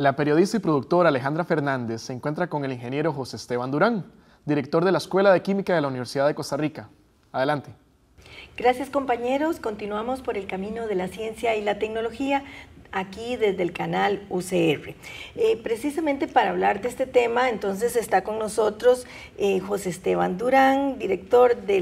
La periodista y productora Alejandra Fernández se encuentra con el ingeniero José Esteban Durán, director de la Escuela de Química de la Universidad de Costa Rica. Adelante. Gracias compañeros, continuamos por el camino de la ciencia y la tecnología aquí desde el canal UCR. Eh, precisamente para hablar de este tema, entonces está con nosotros eh, José Esteban Durán, director de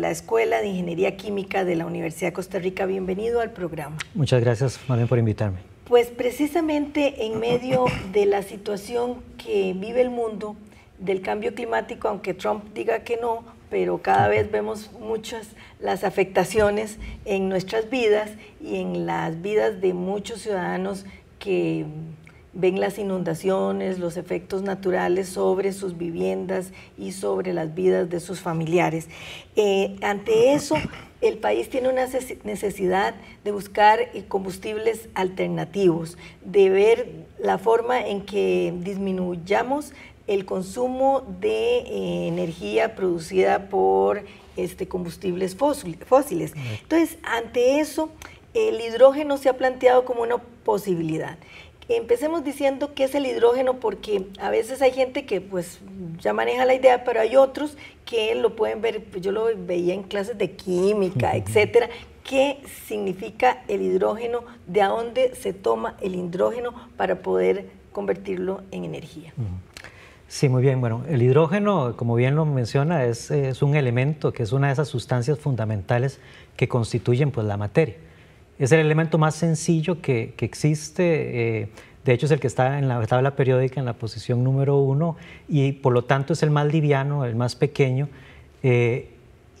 la Escuela de Ingeniería Química de la Universidad de Costa Rica. Bienvenido al programa. Muchas gracias, Marlene, por invitarme. Pues precisamente en medio de la situación que vive el mundo, del cambio climático, aunque Trump diga que no, pero cada vez vemos muchas las afectaciones en nuestras vidas y en las vidas de muchos ciudadanos que ven las inundaciones, los efectos naturales sobre sus viviendas y sobre las vidas de sus familiares. Eh, ante eso, el país tiene una necesidad de buscar combustibles alternativos, de ver la forma en que disminuyamos el consumo de eh, energía producida por este, combustibles fósiles. Entonces, ante eso, el hidrógeno se ha planteado como una posibilidad. Empecemos diciendo qué es el hidrógeno porque a veces hay gente que pues ya maneja la idea, pero hay otros que lo pueden ver, pues, yo lo veía en clases de química, etcétera. ¿Qué significa el hidrógeno? ¿De dónde se toma el hidrógeno para poder convertirlo en energía? Sí, muy bien. Bueno, el hidrógeno, como bien lo menciona, es, es, un elemento que es una de esas sustancias fundamentales que constituyen pues, la materia es el elemento más sencillo que, existe. Eh, de hecho, es el que está en la tabla periódica en la posición número uno y por lo tanto es el más liviano, el más pequeño. Eh,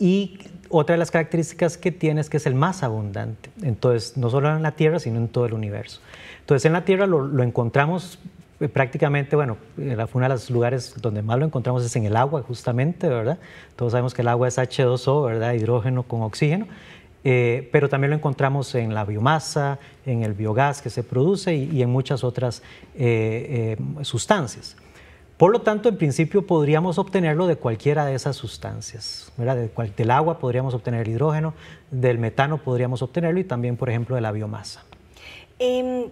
y otra de las características que tiene es que es el más abundante. Entonces, no solo en la Tierra, sino en todo el universo. Entonces, en la Tierra lo, encontramos eh, prácticamente, bueno, uno de los lugares donde más lo encontramos es en el agua, justamente, ¿verdad? Todos sabemos que el agua es H2O, ¿verdad? Hidrógeno con oxígeno. Eh, pero también lo encontramos en la biomasa, en el biogás que se produce y, en muchas otras eh, eh, sustancias. Por lo tanto, en principio podríamos obtenerlo de cualquiera de esas sustancias. del agua podríamos obtener el hidrógeno, del metano podríamos obtenerlo y también, por ejemplo, de la biomasa. Em,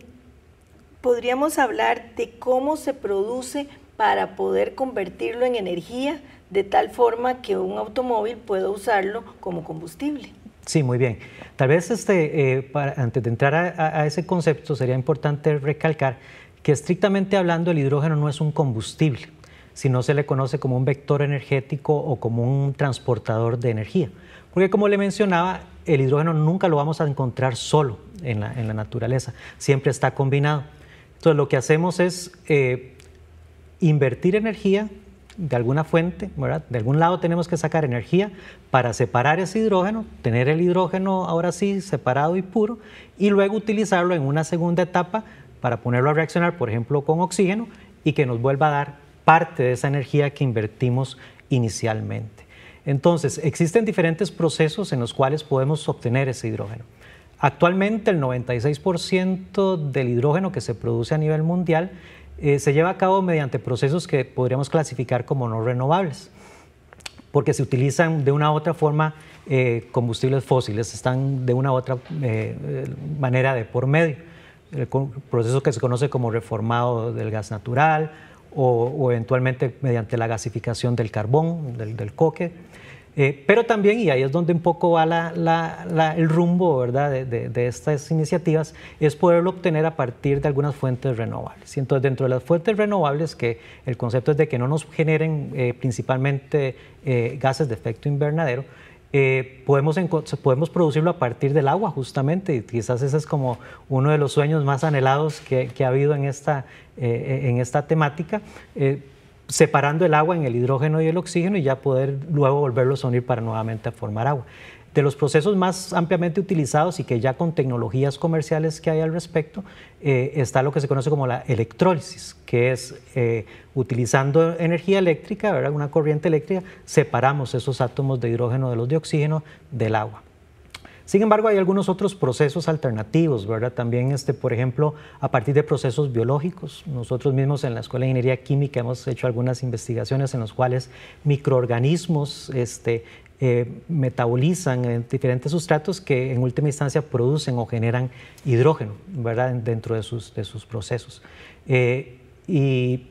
podríamos hablar de cómo se produce para poder convertirlo en energía de tal forma que un automóvil pueda usarlo como combustible. Sí, muy bien. Tal vez este, eh, antes de entrar a, ese concepto sería importante recalcar que estrictamente hablando el hidrógeno no es un combustible, sino se le conoce como un vector energético o como un transportador de energía. Porque como le mencionaba, el hidrógeno nunca lo vamos a encontrar solo en la, naturaleza, siempre está combinado. Entonces lo que hacemos es eh, invertir energía de alguna fuente, De algún lado tenemos que sacar energía para separar ese hidrógeno, tener el hidrógeno ahora sí separado y puro, y luego utilizarlo en una segunda etapa para ponerlo a reaccionar, por ejemplo, con oxígeno y que nos vuelva a dar parte de esa energía que invertimos inicialmente. Entonces, existen diferentes procesos en los cuales podemos obtener ese hidrógeno. Actualmente el 96% del hidrógeno que se produce a nivel mundial eh, se lleva a cabo mediante procesos que podríamos clasificar como no renovables, porque se utilizan de una u otra forma eh, combustibles fósiles, están de una u otra eh, manera de por medio. procesos proceso que se conoce como reformado del gas natural o, eventualmente mediante la gasificación del carbón, del coque. Eh, pero también, y ahí es donde un poco va el rumbo ¿verdad? De, estas iniciativas, es poderlo obtener a partir de algunas fuentes renovables. Y entonces, dentro de las fuentes renovables, que el concepto es de que no nos generen eh, principalmente eh, gases de efecto invernadero, podemos, podemos producirlo a partir del agua justamente y quizás ese es como uno de los sueños más anhelados que, ha habido en esta, en esta temática. Eh, separando el agua en el hidrógeno y el oxígeno y ya poder luego volverlos a unir para nuevamente formar agua. De los procesos más ampliamente utilizados y que ya con tecnologías comerciales que hay al respecto, eh, está lo que se conoce como la electrólisis, que es eh, utilizando energía eléctrica, ver una corriente eléctrica, separamos esos átomos de hidrógeno de los de oxígeno del agua. Sin embargo, hay algunos otros procesos alternativos, ¿verdad? También, este, por ejemplo, a partir de procesos biológicos. Nosotros mismos en la Escuela de Ingeniería Química hemos hecho algunas investigaciones en las cuales microorganismos este, eh, metabolizan diferentes sustratos que en última instancia producen o generan hidrógeno ¿verdad? dentro de sus, de sus procesos. Eh, y,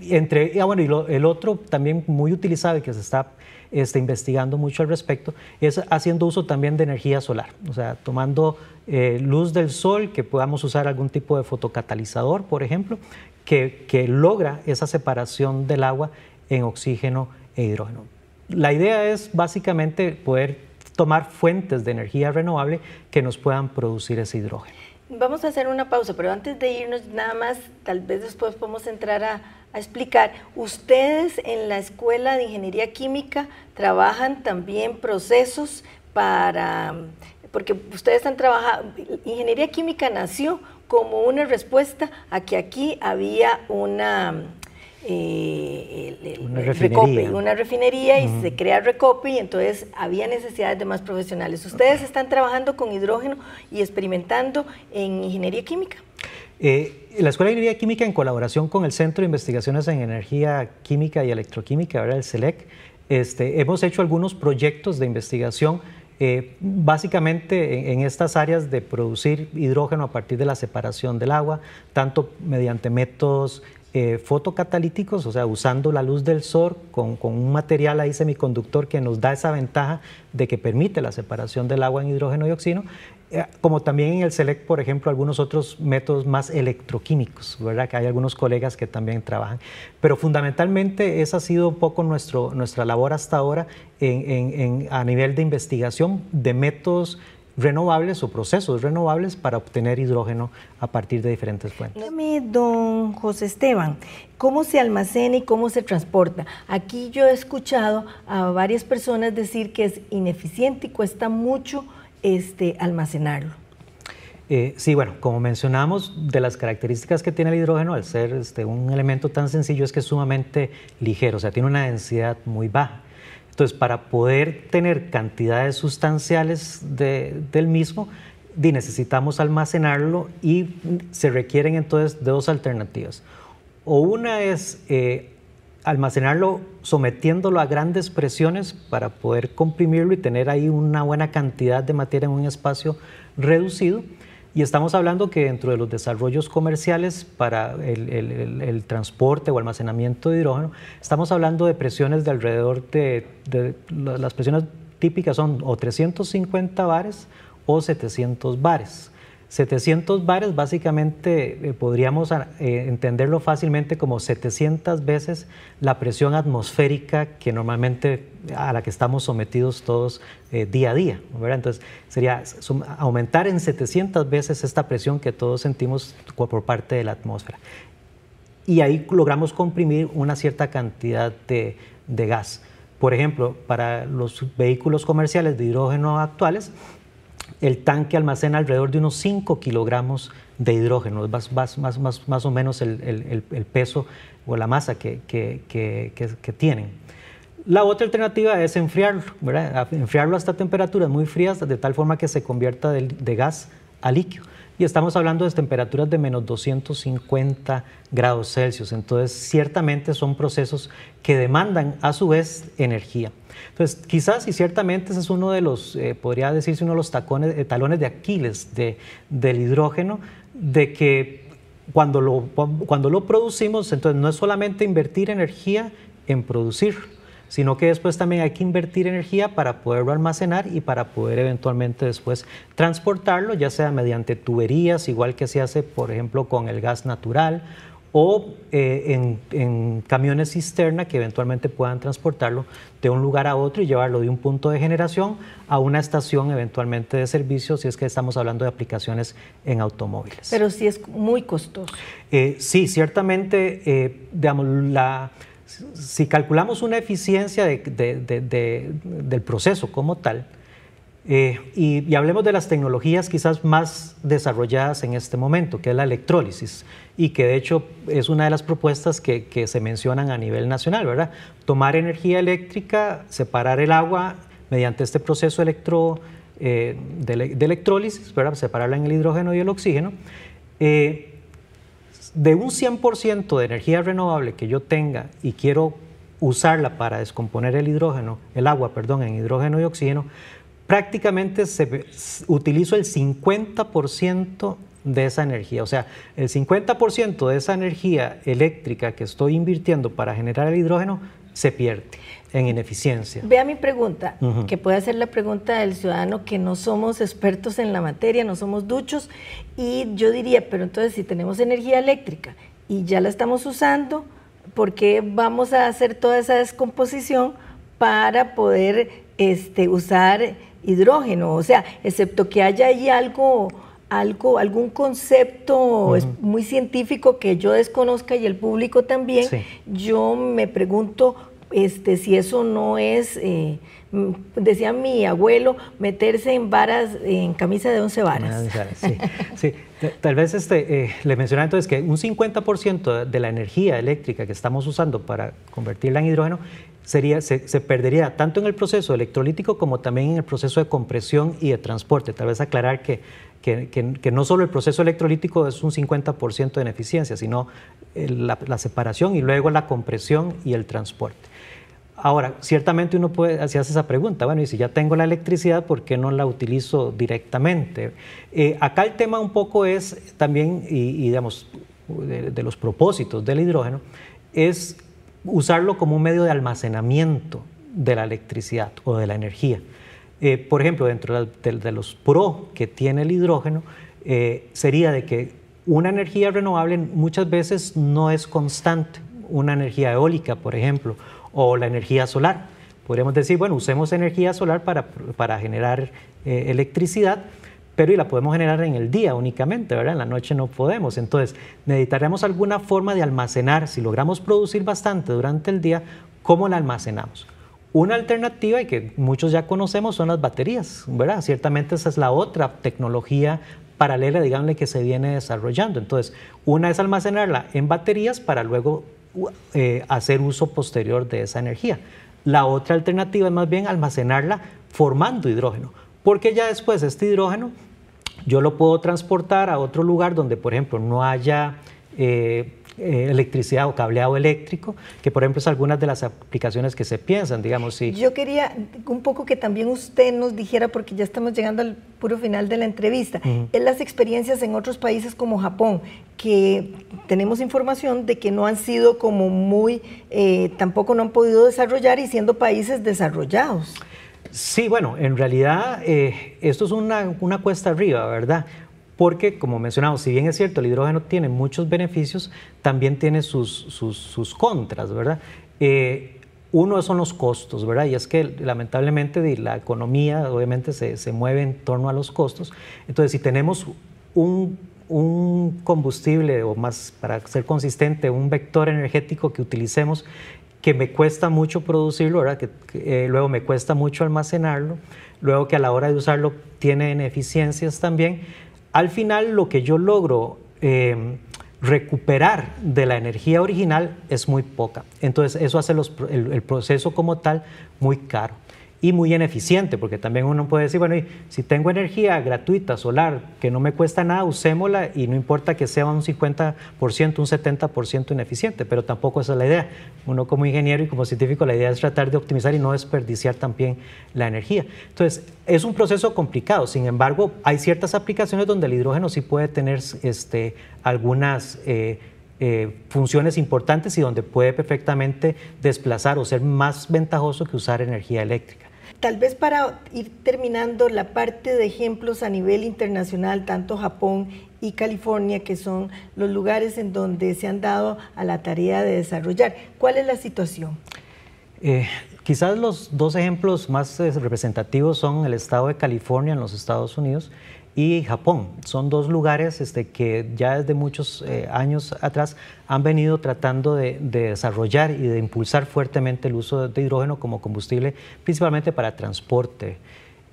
entre, ah, bueno, y el otro también muy utilizado y que se está está investigando mucho al respecto, es haciendo uso también de energía solar, o sea, tomando eh, luz del sol, que podamos usar algún tipo de fotocatalizador, por ejemplo, que logra esa separación del agua en oxígeno e hidrógeno. La idea es básicamente poder tomar fuentes de energía renovable que nos puedan producir ese hidrógeno. Vamos a hacer una pausa, pero antes de irnos, nada más, tal vez después podemos entrar a, a explicar. Ustedes en la Escuela de Ingeniería Química trabajan también procesos para, porque ustedes han trabajado... Ingeniería Química nació como una respuesta a que aquí había una eh, una refinería y se crea recope y entonces había necesidades de más profesionales. ¿Ustedes están trabajando con hidrógeno y experimentando en ingeniería química? Eh, la Escuela de Ingeniería Química, en colaboración con el Centro de Investigaciones en Energía Química y Electroquímica, ahora el SELEC, este, hemos hecho algunos proyectos de investigación eh, básicamente en, estas áreas de producir hidrógeno a partir de la separación del agua, tanto mediante métodos eh, fotocatalíticos, o sea, usando la luz del sol con, un material ahí semiconductor que nos da esa ventaja de que permite la separación del agua en hidrógeno y oxígeno, eh, como también en el SELEC, por ejemplo, algunos otros métodos más electroquímicos, ¿verdad? Que hay algunos colegas que también trabajan. Pero fundamentalmente esa ha sido un poco nuestro, nuestra labor hasta ahora a nivel de investigación de métodos renovables o procesos renovables para obtener hidrógeno a partir de diferentes fuentes. Dime, don José Esteban, ¿cómo se almacena y cómo se transporta? Aquí yo he escuchado a varias personas decir que es ineficiente y cuesta mucho este, almacenarlo. Eh, sí, bueno, como mencionamos, de las características que tiene el hidrógeno, al ser este, un elemento tan sencillo, es que es sumamente ligero, o sea, tiene una densidad muy baja. Entonces, para poder tener cantidades sustanciales del mismo, necesitamos almacenarlo y se requieren entonces dos alternativas. O una es eh, almacenarlo sometiéndolo a grandes presiones para poder comprimirlo y tener ahí una buena cantidad de materia en un espacio reducido y estamos hablando que dentro de los desarrollos comerciales para el, transporte o almacenamiento de hidrógeno, estamos hablando de presiones de alrededor de las presiones típicas son o 350 bares o 700 bares. 700 bares básicamente eh, podríamos ah, eh, entenderlo fácilmente como 700 veces la presión atmosférica que normalmente a la que estamos sometidos todos eh, día a día. Entonces sería aumentar en 700 veces esta presión que todos sentimos por parte de la atmósfera. Y ahí logramos comprimir una cierta cantidad de gas. Por ejemplo, para los vehículos comerciales de hidrógeno actuales, el tanque almacena alrededor de unos 5 kilogramos de hidrógeno, más, o menos el, peso o la masa que, tienen. La otra alternativa es enfriarlo, enfriarlo hasta temperaturas muy frías, de tal forma que se convierta de gas a líquido y estamos hablando de temperaturas de menos 250 grados Celsius. Entonces, ciertamente son procesos que demandan a su vez energía. Entonces, quizás y ciertamente ese es uno de los, eh, podría decirse, uno de los eh, talones de Aquiles del hidrógeno, de que cuando lo, cuando lo producimos, entonces no es solamente invertir energía en producir, sino que después también hay que invertir energía para poderlo almacenar y para poder eventualmente después transportarlo, ya sea mediante tuberías, igual que se hace, por ejemplo, con el gas natural o eh, en, camiones cisterna que eventualmente puedan transportarlo de un lugar a otro y llevarlo de un punto de generación a una estación eventualmente de servicio, si es que estamos hablando de aplicaciones en automóviles. Pero si es muy costoso. Eh, sí, ciertamente, eh, digamos, la si calculamos una eficiencia del proceso como tal, eh, y, hablemos de las tecnologías quizás más desarrolladas en este momento, que es la electrólisis, y que de hecho es una de las propuestas que, se mencionan a nivel nacional, ¿verdad? Tomar energía eléctrica, separar el agua mediante este proceso electro, eh, de, electrólisis, ¿verdad? Separarla en el hidrógeno y el oxígeno. Eh, de un 100% de energía renovable que yo tenga y quiero usarla para descomponer el hidrógeno, el agua, perdón, en hidrógeno y oxígeno, prácticamente se, utilizo el 50% de esa energía. O sea, el 50% de esa energía eléctrica que estoy invirtiendo para generar el hidrógeno se pierde en ineficiencia. Vea mi pregunta, que puede ser la pregunta del ciudadano que no somos expertos en la materia, no somos duchos, y yo diría, pero entonces si tenemos energía eléctrica y ya la estamos usando, ¿por qué vamos a hacer toda esa descomposición para poder este, usar hidrógeno? O sea, excepto que haya ahí algo algo, algún concepto muy científico que yo desconozca y el público también, yo me pregunto este, si eso no es, eh, decía mi abuelo, meterse en varas, en camisa de once varas. Tal vez este, eh, le mencionaba entonces que un 50% de la energía eléctrica que estamos usando para convertirla en hidrógeno se, perdería tanto en el proceso electrolítico como también en el proceso de compresión y de transporte. Tal vez aclarar que, no solo el proceso electrolítico es un 50% de eficiencia, sino eh, la separación y luego la compresión y el transporte. Ahora, ciertamente uno puede, se esa pregunta, bueno, y si ya tengo la electricidad, ¿por qué no la utilizo directamente? Eh, acá el tema un poco es también, y, digamos, de, los propósitos del hidrógeno, es usarlo como un medio de almacenamiento de la electricidad o de la energía. Eh, por ejemplo, dentro de, los pro que tiene el hidrógeno, eh, sería de que una energía renovable muchas veces no es constante una energía eólica, por ejemplo, o la energía solar. Podríamos decir, bueno, usemos energía solar para, generar eh, electricidad, pero y la podemos generar en el día únicamente, ¿verdad? En la noche no podemos. Entonces, necesitaremos alguna forma de almacenar. Si logramos producir bastante durante el día, ¿cómo la almacenamos? Una alternativa y que muchos ya conocemos son las baterías, ¿verdad? Ciertamente esa es la otra tecnología paralela, digamos, que se viene desarrollando. Entonces, una es almacenarla en baterías para luego eh, hacer uso posterior de esa energía. La otra alternativa es más bien almacenarla formando hidrógeno, porque ya después este hidrógeno yo lo puedo transportar a otro lugar donde, por ejemplo, no haya eh, eh, electricidad o cableado eléctrico, que por ejemplo es algunas de las aplicaciones que se piensan, digamos. Sí. Yo quería un poco que también usted nos dijera, porque ya estamos llegando al puro final de la entrevista, en las experiencias en otros países como Japón, que tenemos información de que no han sido como muy, eh, tampoco no han podido desarrollar y siendo países desarrollados. Sí, bueno, en realidad eh, esto es una, una cuesta arriba, ¿verdad? porque, como mencionamos, si bien es cierto, el hidrógeno tiene muchos beneficios, también tiene sus, sus, contras, ¿verdad? Eh, uno son los costos, ¿verdad? Y es que lamentablemente la economía obviamente se, se mueve en torno a los costos. Entonces, si tenemos un, un combustible, o más para ser consistente, un vector energético que utilicemos que me cuesta mucho producirlo, ¿verdad? Que, eh, luego me cuesta mucho almacenarlo, luego que a la hora de usarlo tiene ineficiencias también al final lo que yo logro em, recuperar de la energía original es muy poca. Entonces eso hace el proceso como tal muy caro y muy ineficiente, porque también uno puede decir, bueno, si tengo energía gratuita, solar, que no me cuesta nada, usémosla y no importa que sea un 50%, un 70% ineficiente, pero tampoco esa es la idea. Uno como ingeniero y como científico, la idea es tratar de optimizar y no desperdiciar también la energía. Entonces, es un proceso complicado, sin embargo, hay ciertas aplicaciones donde el hidrógeno sí puede tener este, algunas... Eh, eh, funciones importantes y donde puede perfectamente desplazar o ser más ventajoso que usar energía eléctrica tal vez para ir terminando la parte de ejemplos a nivel internacional, tanto Japón y California, que son los lugares en donde se han dado a la tarea de desarrollar. ¿Cuál es la situación? Eh, quizás los dos ejemplos más eh, representativos son el estado de California en los Estados Unidos y Japón. Son dos lugares este, que ya desde muchos eh, años atrás han venido tratando de, desarrollar y de impulsar fuertemente el uso de hidrógeno como combustible, principalmente para transporte.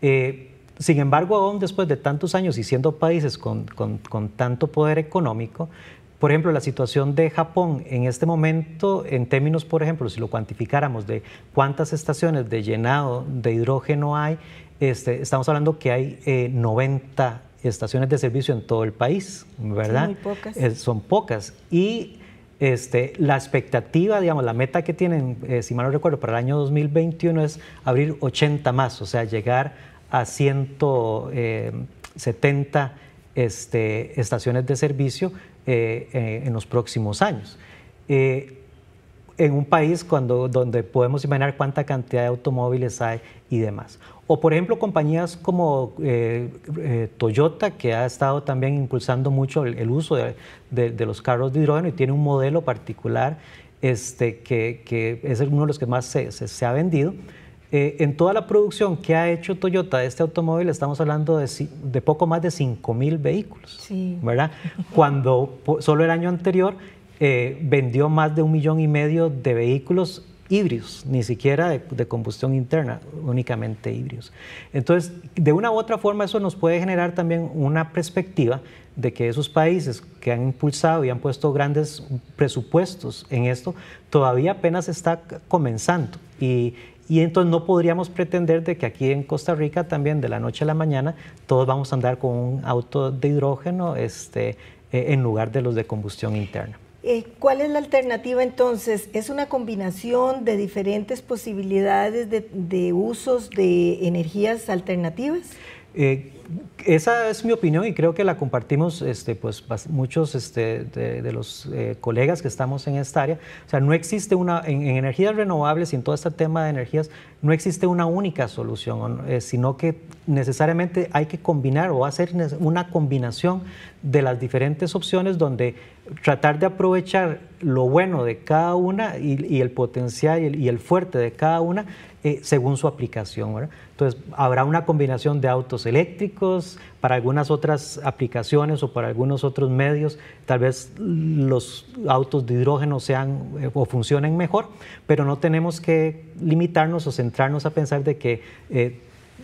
Eh, sin embargo, aún después de tantos años y siendo países con, con tanto poder económico, por ejemplo, la situación de Japón en este momento, en términos, por ejemplo, si lo cuantificáramos de cuántas estaciones de llenado de hidrógeno hay, este, estamos hablando que hay 90 eh, estaciones de servicio en todo el país, ¿verdad? Son pocas. son pocas. Y este, la expectativa, digamos, la meta que tienen, eh, si mal no recuerdo, para el año 2021 es abrir 80 más, o sea, llegar a 170 eh, este, estaciones de servicio en los próximos años en un país cuando, donde podemos imaginar cuánta cantidad de automóviles hay y demás. O por ejemplo compañías como eh, eh, Toyota, que ha estado también impulsando mucho el, uso de, los carros de hidrógeno y tiene un modelo particular este, que, es uno de los que más se, ha vendido. Eh, en toda la producción que ha hecho Toyota de este automóvil estamos hablando de, de poco más de 5.000 vehículos, ¿verdad? Cuando solo el año anterior eh, vendió más de un millón y medio de vehículos híbridos, ni siquiera de, combustión interna, únicamente híbridos. Entonces, de una u otra forma, eso nos puede generar también una perspectiva de que esos países que han impulsado y han puesto grandes presupuestos en esto, todavía apenas está comenzando. Y, entonces no podríamos pretender de que aquí en Costa Rica también de la noche a la mañana todos vamos a andar con un auto de hidrógeno este, eh, en lugar de los de combustión interna. Eh, ¿Cuál es la alternativa entonces? ¿Es una combinación de diferentes posibilidades de usos de energías alternativas? Eh, esa es mi opinión y creo que la compartimos este, pues, muchos este, de, los eh, colegas que estamos en esta área. O sea, no existe una, en, energías renovables y en todo este tema de energías, no existe una única solución, eh, sino que necesariamente hay que combinar o hacer una combinación de las diferentes opciones donde tratar de aprovechar lo bueno de cada una y, el potencial y el fuerte de cada una eh, según su aplicación. Entonces, habrá una combinación de autos eléctricos, para algunas otras aplicaciones o para algunos otros medios, tal vez los autos de hidrógeno sean eh, o funcionen mejor, pero no tenemos que limitarnos o centrarnos a pensar de que... Eh,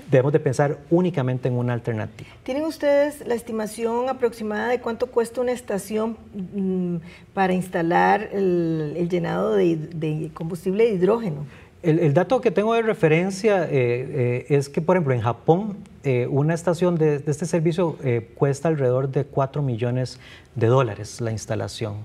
debemos de pensar únicamente en una alternativa. ¿Tienen ustedes la estimación aproximada de cuánto cuesta una estación mm, para instalar el, llenado de combustible de hidrógeno? El, dato que tengo de referencia eh, eh, es que, por ejemplo, en Japón, eh, una estación de, este servicio cuesta alrededor de 4 millones de dólares la instalación,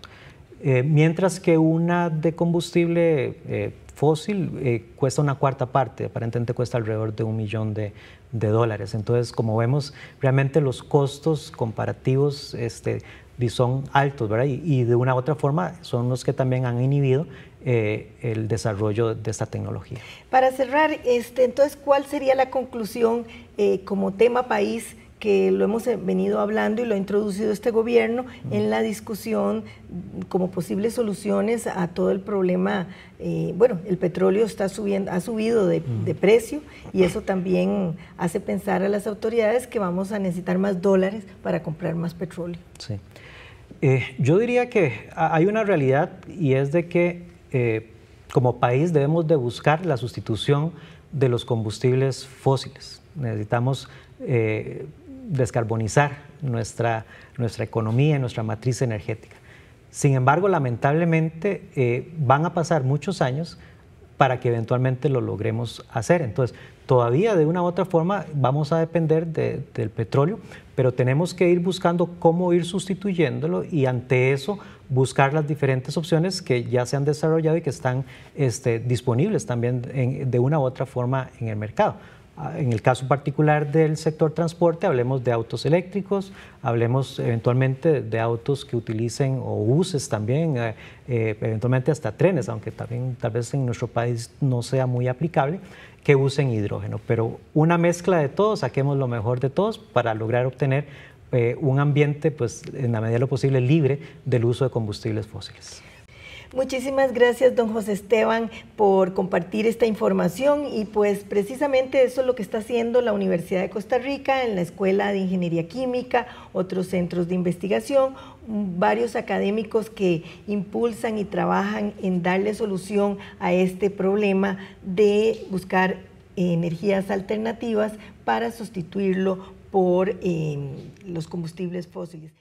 mientras que una de combustible fósil cuesta una cuarta parte, aparentemente cuesta alrededor de un millón de, dólares. Entonces, como vemos, realmente los costos comparativos este, son altos, ¿verdad? y, de una u otra forma son los que también han inhibido eh, el desarrollo de esta tecnología. Para cerrar, este, entonces, ¿cuál sería la conclusión eh, como tema país? que lo hemos eh, venido hablando y lo ha introducido este gobierno en la discusión como posibles soluciones a todo el problema. bueno, el petróleo está subiendo, ha subido de, precio y eso también hace pensar a las autoridades que vamos a necesitar más dólares para comprar más petróleo. Sí. yo diría que hay una realidad y es de que eh, como país debemos de buscar la sustitución de los combustibles fósiles. Necesitamos eh, descarbonizar nuestra, nuestra economía, nuestra matriz energética. Sin embargo, lamentablemente eh, van a pasar muchos años para que eventualmente lo logremos hacer. Entonces, todavía de una u otra forma vamos a depender del petróleo, pero tenemos que ir buscando cómo ir sustituyéndolo y ante eso buscar las diferentes opciones que ya se han desarrollado y que están este, disponibles también de una u otra forma en el mercado. Ah, en el caso particular del sector transporte, hablemos de autos eléctricos, hablemos eventualmente de autos que utilicen o uses también, eh, eh, eventualmente hasta trenes, aunque también tal vez en nuestro país no sea muy aplicable, que usen hidrógeno. Pero una mezcla de todos, saquemos lo mejor de todos para lograr obtener eh, un ambiente, pues en la medida de lo posible, libre del uso de combustibles fósiles. Muchísimas gracias, don José Esteban, por compartir esta información y pues precisamente eso es lo que está haciendo la Universidad de Costa Rica en la Escuela de Ingeniería Química, otros centros de investigación, varios académicos que impulsan y trabajan en darle solución a este problema de buscar eh, energías alternativas para sustituirlo por eh, los combustibles fósiles.